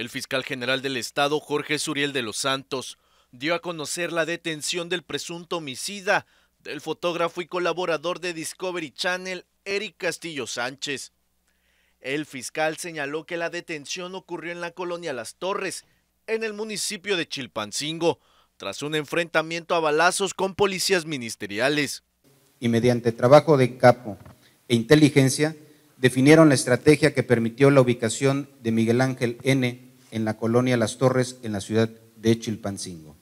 El fiscal general del Estado, Jorge Suriel de los Santos, dio a conocer la detención del presunto homicida del fotógrafo y colaborador de Discovery Channel, Eric Castillo Sánchez. El fiscal señaló que la detención ocurrió en la colonia Las Torres, en el municipio de Chilpancingo, tras un enfrentamiento a balazos con policías ministeriales. Y mediante trabajo de capo e inteligencia, definieron la estrategia que permitió la ubicación de Miguel Ángel N., en la colonia Las Torres, en la ciudad de Chilpancingo.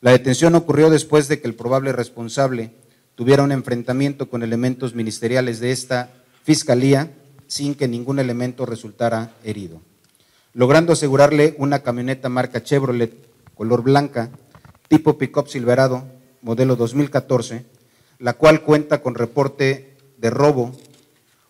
La detención ocurrió después de que el probable responsable tuviera un enfrentamiento con elementos ministeriales de esta fiscalía sin que ningún elemento resultara herido, logrando asegurarle una camioneta marca Chevrolet color blanca, tipo pickup Silverado, modelo 2014, la cual cuenta con reporte de robo,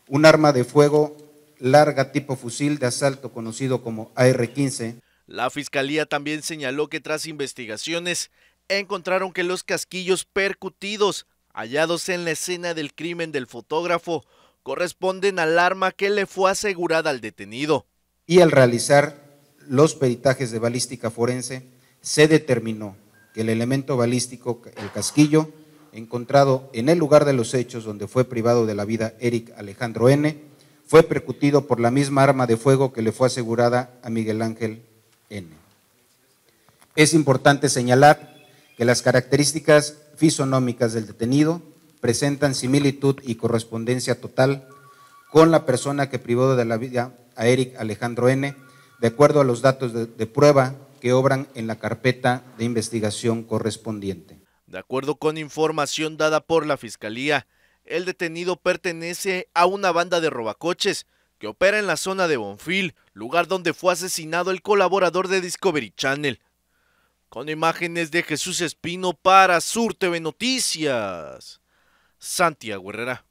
un arma de fuego larga tipo fusil de asalto conocido como AR-15. La fiscalía también señaló que tras investigaciones encontraron que los casquillos percutidos hallados en la escena del crimen del fotógrafo corresponden al arma que le fue asegurada al detenido. Y al realizar los peritajes de balística forense, se determinó que el elemento balístico, el casquillo, encontrado en el lugar de los hechos donde fue privado de la vida Eric Alejandro N., fue percutido por la misma arma de fuego que le fue asegurada a Miguel Ángel N. Es importante señalar que las características fisonómicas del detenido presentan similitud y correspondencia total con la persona que privó de la vida a Eric Alejandro N., de acuerdo a los datos de, de prueba que obran en la carpeta de investigación correspondiente. De acuerdo con información dada por la Fiscalía, el detenido pertenece a una banda de robacoches que opera en la zona de Bonfil, lugar donde fue asesinado el colaborador de Discovery Channel. Con imágenes de Jesús Espino para Sur TV Noticias, Santiago Herrera.